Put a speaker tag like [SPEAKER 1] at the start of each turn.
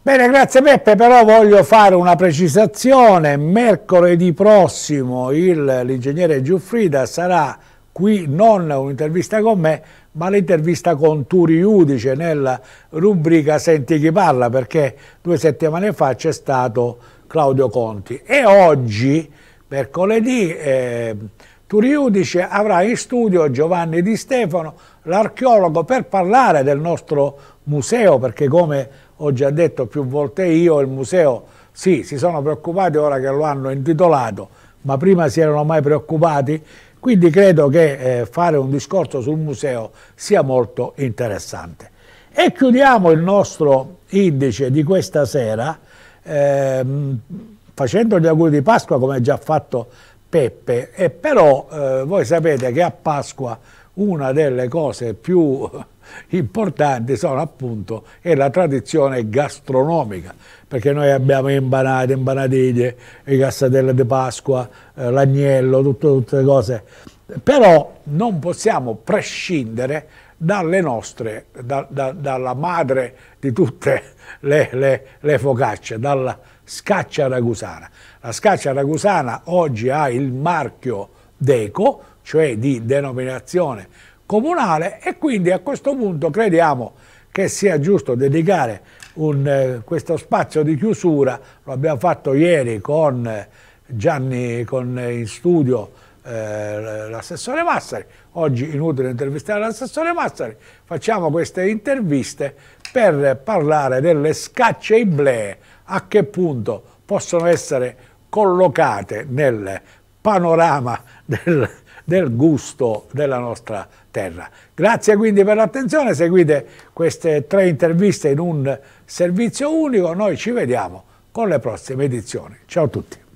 [SPEAKER 1] Bene, grazie Peppe, però voglio fare una precisazione. Mercoledì prossimo l'ingegnere Giuffrida sarà qui non un'intervista con me, ma l'intervista con Turi Udice nella rubrica Senti chi parla, perché due settimane fa c'è stato Claudio Conti. E oggi, mercoledì, eh, Turiudice avrà in studio Giovanni Di Stefano, l'archeologo, per parlare del nostro museo, perché come ho già detto più volte io, il museo, sì, si sono preoccupati ora che lo hanno intitolato, ma prima si erano mai preoccupati, quindi credo che eh, fare un discorso sul museo sia molto interessante. E chiudiamo il nostro indice di questa sera, ehm, facendo gli auguri di Pasqua come già fatto Peppe. E però eh, voi sapete che a Pasqua una delle cose più importanti sono appunto è la tradizione gastronomica perché noi abbiamo imbanate, imbanatine, le cassatelle di Pasqua, eh, l'agnello, tutte, tutte le cose però non possiamo prescindere dalle nostre, da, da, dalla madre di tutte le, le, le focacce, dalla scaccia ragusana. La scaccia ragusana oggi ha il marchio DECO, cioè di denominazione comunale, e quindi a questo punto crediamo che sia giusto dedicare un, eh, questo spazio di chiusura, lo abbiamo fatto ieri con eh, Gianni con, eh, in studio eh, l'assessore Massari, oggi inutile intervistare l'assessore Massari, facciamo queste interviste per parlare delle scacce in iblee, a che punto possono essere collocate nel panorama del, del gusto della nostra terra. Grazie quindi per l'attenzione, seguite queste tre interviste in un servizio unico, noi ci vediamo con le prossime edizioni. Ciao a tutti.